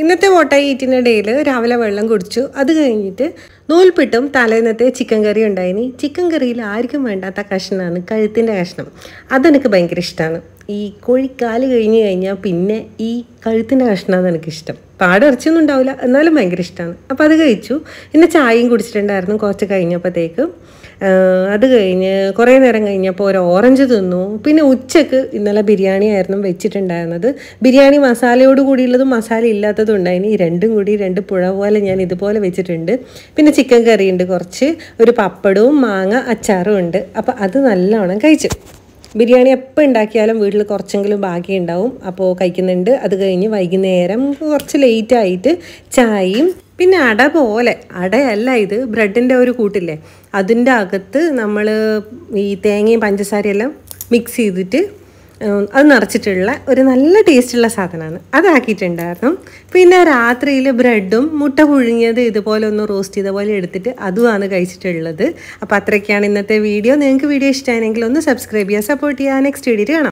ഇന്നത്തെ വോട്ടായി ഈറ്റിനിടയിൽ രാവിലെ വെള്ളം കുടിച്ചു അത് കഴിഞ്ഞിട്ട് നൂൽപിട്ടും തലേന്നത്തെ ചിക്കൻ കറി ഉണ്ടായിനി ചിക്കൻ കറിയിൽ ആർക്കും വേണ്ടാത്ത കഷ്ണമാണ് കഴുത്തിൻ്റെ കഷ്ണം അതെനിക്ക് ഭയങ്കര ഇഷ്ടമാണ് ഈ കോഴിക്കാല് കഴിഞ്ഞ് കഴിഞ്ഞാൽ പിന്നെ ഈ കഴുത്തിൻ്റെ കഷ്ണമാണ് എനിക്കിഷ്ടം പാടെ ഇറച്ചിയൊന്നും ഉണ്ടാവില്ല എന്നാലും ഭയങ്കര ഇഷ്ടമാണ് അപ്പോൾ അത് കഴിച്ചു പിന്നെ ചായയും കുടിച്ചിട്ടുണ്ടായിരുന്നു കുറച്ച് കഴിഞ്ഞപ്പോഴത്തേക്ക് അത് കഴിഞ്ഞ് കുറേ നേരം കഴിഞ്ഞപ്പോൾ ഒരു ഓറഞ്ച് തിന്നു പിന്നെ ഉച്ചക്ക് ഇന്നലെ ബിരിയാണി ആയിരുന്നു വെച്ചിട്ടുണ്ടായിരുന്നത് ബിരിയാണി മസാലയോട് കൂടിയുള്ളതും മസാല ഇല്ലാത്തതും ഉണ്ടായിന് ഈ രണ്ടും കൂടി രണ്ട് പുഴ പോലെ ഞാൻ ഇതുപോലെ വെച്ചിട്ടുണ്ട് പിന്നെ ചിക്കൻ കറിയുണ്ട് കുറച്ച് ഒരു പപ്പടവും മാങ്ങ അച്ചാറും ഉണ്ട് അപ്പോൾ അത് നല്ലോണം കഴിച്ചു ബിരിയാണി എപ്പോൾ ഉണ്ടാക്കിയാലും വീട്ടിൽ കുറച്ചെങ്കിലും ബാക്കി ഉണ്ടാവും അപ്പോൾ കഴിക്കുന്നുണ്ട് അത് കഴിഞ്ഞ് വൈകുന്നേരം കുറച്ച് ലേറ്റ് ആയിട്ട് ചായയും പിന്നെ അട പോലെ അടയല്ല ഇത് ബ്രെഡിൻ്റെ ഒരു കൂട്ടില്ലേ അതിൻ്റെ അകത്ത് നമ്മൾ ഈ തേങ്ങയും പഞ്ചസാരയെല്ലാം മിക്സ് ചെയ്തിട്ട് അത് നിറച്ചിട്ടുള്ള ഒരു നല്ല ടേസ്റ്റുള്ള സാധനമാണ് അതാക്കിയിട്ടുണ്ടായിരുന്നു പിന്നെ രാത്രിയിൽ ബ്രെഡും മുട്ട പുഴുങ്ങിയത് ഇതുപോലെ ഒന്ന് റോസ്റ്റ് ചെയ്ത പോലെ എടുത്തിട്ട് അതുമാണ് കഴിച്ചിട്ടുള്ളത് അപ്പോൾ അത്രയ്ക്കാണ് ഇന്നത്തെ വീഡിയോ നിങ്ങൾക്ക് വീഡിയോ ഇഷ്ടമായെങ്കിൽ ഒന്ന് സബ്സ്ക്രൈബ് ചെയ്യുക സപ്പോർട്ട് ചെയ്യുക നെക്സ്റ്റ് വീഡിയോ കാണാം